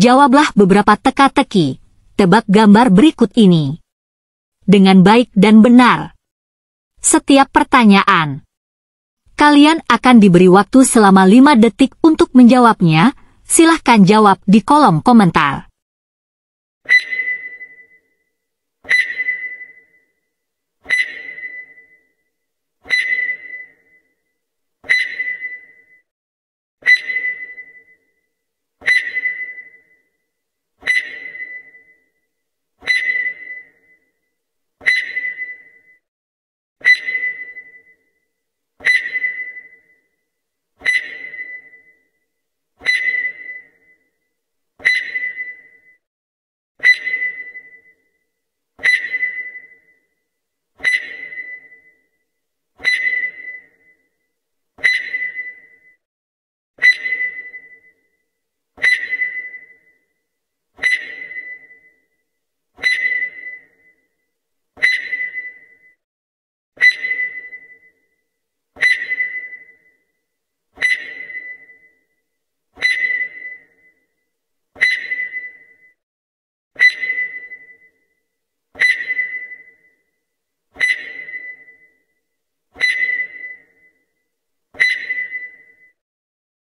Jawablah beberapa teka-teki, tebak gambar berikut ini. Dengan baik dan benar. Setiap pertanyaan. Kalian akan diberi waktu selama 5 detik untuk menjawabnya, silahkan jawab di kolom komentar.